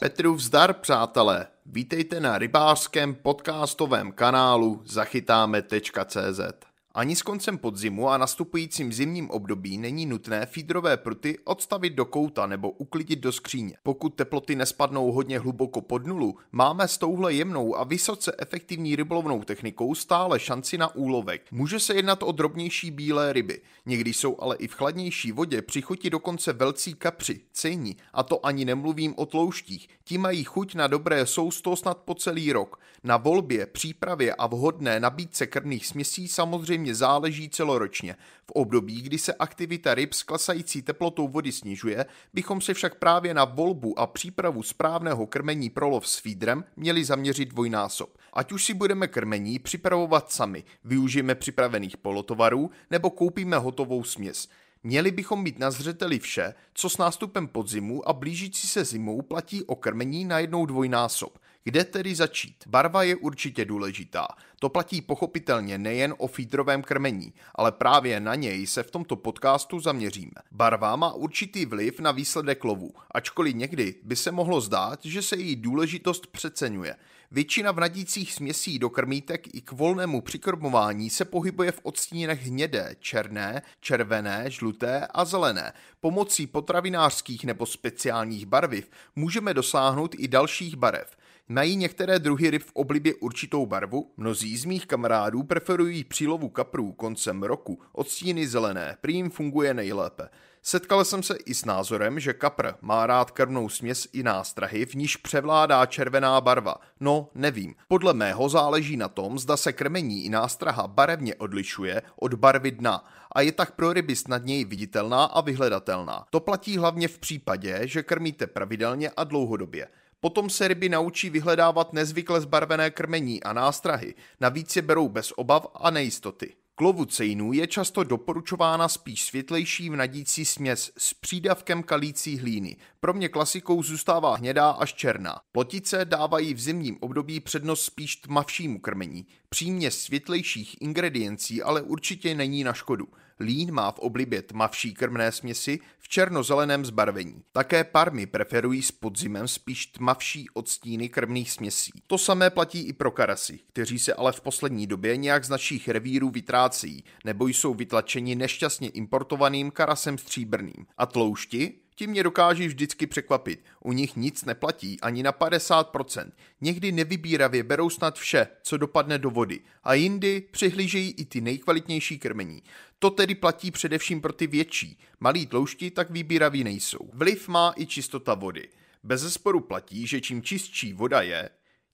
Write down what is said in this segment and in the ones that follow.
Petru vzdar, přátelé! Vítejte na rybářském podcastovém kanálu zachytáme.cz. Ani s koncem podzimu a nastupujícím zimním období není nutné feedrové pruty odstavit do kouta nebo uklidit do skříně. Pokud teploty nespadnou hodně hluboko pod nulu, máme s touhle jemnou a vysoce efektivní rybolovnou technikou stále šanci na úlovek. Může se jednat o drobnější bílé ryby, někdy jsou ale i v chladnější vodě při chuti dokonce velcí kapři, cejní, a to ani nemluvím o tlouštích, ti mají chuť na dobré sousto snad po celý rok. Na volbě, přípravě a vhodné nabídce krmných směsí samozřejmě samozřejmě záleží celoročně. V období, kdy se aktivita ryb s klesající teplotou vody snižuje, bychom se však právě na volbu a přípravu správného krmení pro lov s feedrem měli zaměřit dvojnásob. Ať už si budeme krmení připravovat sami, využijeme připravených polotovarů nebo koupíme hotovou směs. Měli bychom mít na zřeteli vše, co s nástupem podzimu a blížící se zimou platí o krmení na jednou dvojnásob – kde tedy začít? Barva je určitě důležitá. To platí pochopitelně nejen o feedrovém krmení, ale právě na něj se v tomto podcastu zaměříme. Barva má určitý vliv na výsledek lovu, ačkoliv někdy by se mohlo zdát, že se její důležitost přeceňuje. Většina vnadících směsí do krmítek i k volnému přikrmování se pohybuje v odstínech hnědé, černé, červené, žluté a zelené. Pomocí potravinářských nebo speciálních barviv můžeme dosáhnout i dalších barev. Mají některé druhy ryb v oblibě určitou barvu, mnozí z mých kamarádů preferují přílovu kaprů koncem roku, stíny zelené, prý jim funguje nejlépe. Setkal jsem se i s názorem, že kapr má rád krvnou směs i nástrahy, v níž převládá červená barva. No, nevím. Podle mého záleží na tom, zda se krmení i nástraha barevně odlišuje od barvy dna a je tak pro ryby snadněji viditelná a vyhledatelná. To platí hlavně v případě, že krmíte pravidelně a dlouhodobě. Potom se ryby naučí vyhledávat nezvykle zbarvené krmení a nástrahy, navíc je berou bez obav a nejistoty. K lovu cejnů je často doporučována spíš světlejší vnadící směs s přídavkem kalící hlíny. Pro mě klasikou zůstává hnědá až černá. Plotice dávají v zimním období přednost spíš tmavšímu krmení. Přímě světlejších ingrediencí ale určitě není na škodu. Lín má v oblibě tmavší krmné směsi v černozeleném zbarvení. Také parmy preferují s podzimem spíš tmavší odstíny krmných směsí. To samé platí i pro karasy, kteří se ale v poslední době nějak z našich revírů vytrácejí, nebo jsou vytlačeni nešťastně importovaným karasem stříbrným. A tloušti? Ti mě dokáží vždycky překvapit. U nich nic neplatí, ani na 50%. Někdy nevybíravě berou snad vše, co dopadne do vody. A jindy přihlížejí i ty nejkvalitnější krmení. To tedy platí především pro ty větší. Malí tloušti tak vybíraví nejsou. Vliv má i čistota vody. Bez zesporu platí, že čím čistší voda je,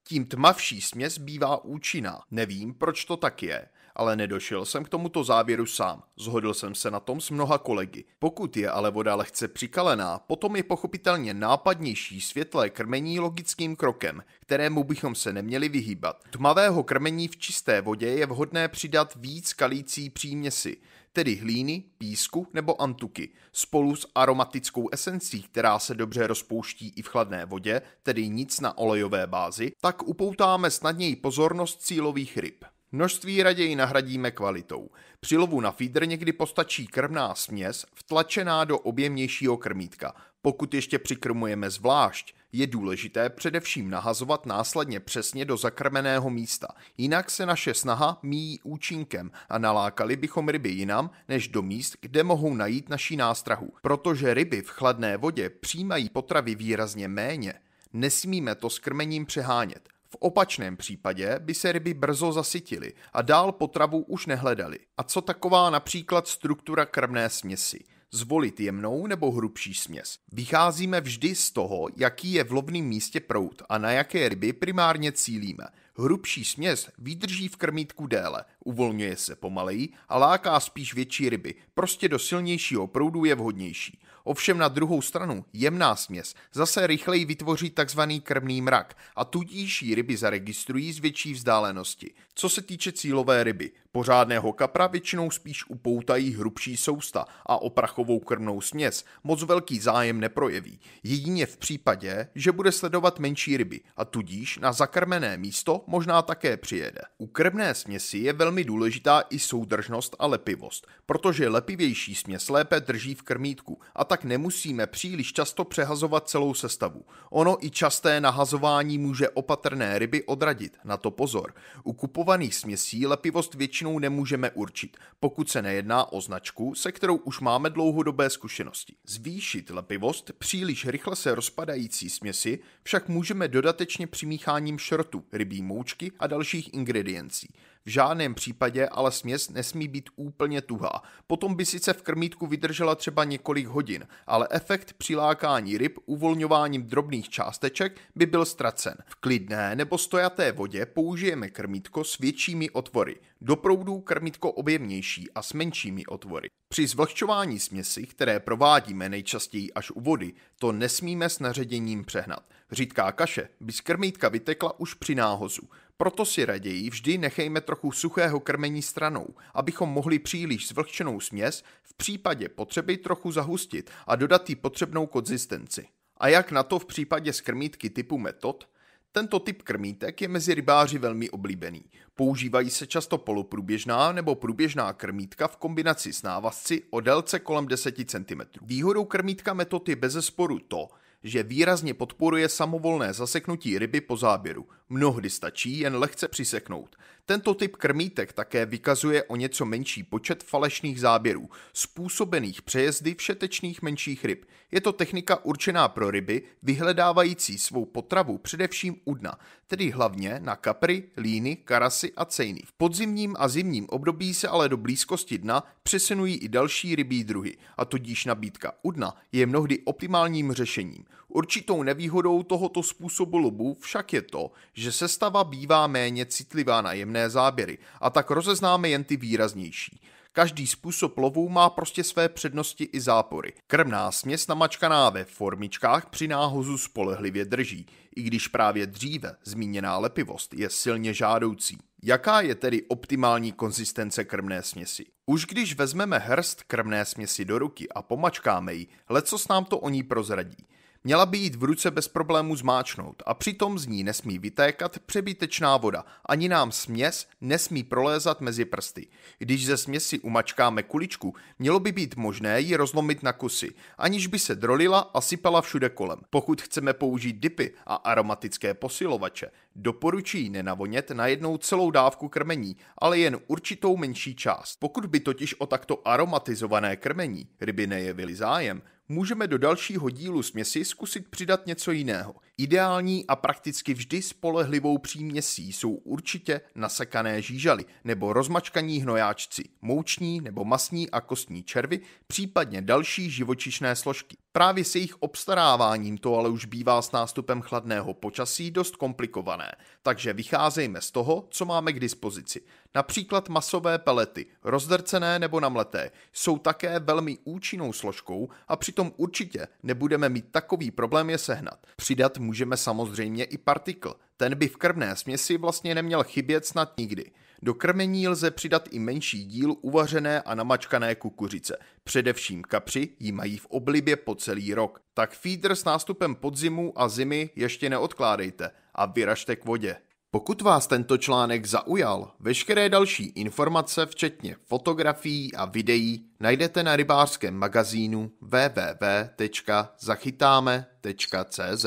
tím tmavší směs bývá účinná. Nevím, proč to tak je ale nedošel jsem k tomuto závěru sám. Zhodl jsem se na tom s mnoha kolegy. Pokud je ale voda lehce přikalená, potom je pochopitelně nápadnější světlé krmení logickým krokem, kterému bychom se neměli vyhýbat. Tmavého krmení v čisté vodě je vhodné přidat víc kalící příměsi, tedy hlíny, písku nebo antuky, spolu s aromatickou esencí, která se dobře rozpouští i v chladné vodě, tedy nic na olejové bázi, tak upoutáme snadněji pozornost cílových ryb. Množství raději nahradíme kvalitou. Při lovu na feeder někdy postačí krmná směs vtlačená do objemnějšího krmítka. Pokud ještě přikrmujeme zvlášť, je důležité především nahazovat následně přesně do zakrmeného místa. Jinak se naše snaha míjí účinkem a nalákali bychom ryby jinam, než do míst, kde mohou najít naší nástrahu. Protože ryby v chladné vodě přijímají potravy výrazně méně, nesmíme to s krmením přehánět. V opačném případě by se ryby brzo zasytily a dál potravu už nehledaly. A co taková například struktura krmné směsi? Zvolit jemnou nebo hrubší směs. Vycházíme vždy z toho, jaký je v lovném místě prout a na jaké ryby primárně cílíme. Hrubší směs vydrží v krmítku déle, uvolňuje se pomaleji a láká spíš větší ryby, prostě do silnějšího proudu je vhodnější. Ovšem na druhou stranu jemná směs zase rychleji vytvoří tzv. krmný mrak a tudíž ji ryby zaregistrují z větší vzdálenosti. Co se týče cílové ryby, pořádného kapra většinou spíš upoutají hrubší sousta a oprachovou krmnou směs moc velký zájem neprojeví, jedině v případě, že bude sledovat menší ryby a tudíž na zakrmené místo možná také přijede. U krmné směsi je velmi důležitá i soudržnost a lepivost, protože lepivější směs lépe drží v krmítku a tak tak nemusíme příliš často přehazovat celou sestavu. Ono i časté nahazování může opatrné ryby odradit, na to pozor. U kupovaných směsí lepivost většinou nemůžeme určit, pokud se nejedná o značku, se kterou už máme dlouhodobé zkušenosti. Zvýšit lepivost příliš rychle se rozpadající směsi však můžeme dodatečně přimícháním šrotu, rybí moučky a dalších ingrediencí. V žádném případě ale směs nesmí být úplně tuhá. Potom by sice v krmítku vydržela třeba několik hodin, ale efekt přilákání ryb uvolňováním drobných částeček by byl ztracen. V klidné nebo stojaté vodě použijeme krmítko s většími otvory, do proudů krmítko objemnější a s menšími otvory. Při zvlhčování směsi, které provádíme nejčastěji až u vody, to nesmíme s naředěním přehnat. Řídká kaše by z krmítka vytekla už při náhozu. Proto si raději vždy nechejme trochu suchého krmení stranou, abychom mohli příliš zvlhčenou směs v případě potřeby trochu zahustit a dodat jí potřebnou konzistenci. A jak na to v případě skrmítky typu metod? Tento typ krmítek je mezi rybáři velmi oblíbený. Používají se často poloprůběžná nebo průběžná krmítka v kombinaci s návazci o délce kolem 10 cm. Výhodou krmítka metod je bezesporu to, že výrazně podporuje samovolné zaseknutí ryby po záběru. Mnohdy stačí jen lehce přiseknout. Tento typ krmítek také vykazuje o něco menší počet falešných záběrů, způsobených přejezdy všetečných menších ryb. Je to technika určená pro ryby, vyhledávající svou potravu především u dna, tedy hlavně na kapry, líny, karasy a cejny. V podzimním a zimním období se ale do blízkosti dna přesunují i další rybí druhy, a tudíž nabídka u dna je mnohdy optimálním řešením. Určitou nevýhodou tohoto způsobu lobu však je to, že sestava bývá méně citlivá na jemné záběry a tak rozeznáme jen ty výraznější. Každý způsob lovu má prostě své přednosti i zápory. Krmná směs namačkaná ve formičkách při náhozu spolehlivě drží, i když právě dříve zmíněná lepivost je silně žádoucí. Jaká je tedy optimální konzistence krmné směsi? Už když vezmeme hrst krmné směsi do ruky a pomačkáme ji, lecos nám to o ní prozradí. Měla by jít v ruce bez problému zmáčknout a přitom z ní nesmí vytékat přebytečná voda. Ani nám směs nesmí prolézat mezi prsty. Když ze směsi umačkáme kuličku, mělo by být možné ji rozlomit na kusy, aniž by se drolila a sypala všude kolem. Pokud chceme použít dipy a aromatické posilovače, doporučuji nenavonět na jednou celou dávku krmení, ale jen určitou menší část. Pokud by totiž o takto aromatizované krmení ryby nejevily zájem, můžeme do dalšího dílu směsi zkusit přidat něco jiného. Ideální a prakticky vždy spolehlivou příměsí jsou určitě nasekané žížaly nebo rozmačkaní hnojáčci, mouční nebo masní a kostní červy, případně další živočišné složky. Právě s jejich obstaráváním to ale už bývá s nástupem chladného počasí dost komplikované, takže vycházejme z toho, co máme k dispozici. Například masové pelety, rozdrcené nebo namleté, jsou také velmi účinnou složkou a přitom určitě nebudeme mít takový problém je sehnat. Přidat můžeme samozřejmě i partikl, ten by v krmné směsi vlastně neměl chybět snad nikdy. Do krmení lze přidat i menší díl uvařené a namačkané kukuřice. Především kapři ji mají v oblibě po celý rok. Tak feeder s nástupem podzimu a zimy ještě neodkládejte a vyražte k vodě. Pokud vás tento článek zaujal, veškeré další informace, včetně fotografií a videí, najdete na rybářském magazínu www.zachytáme.cz.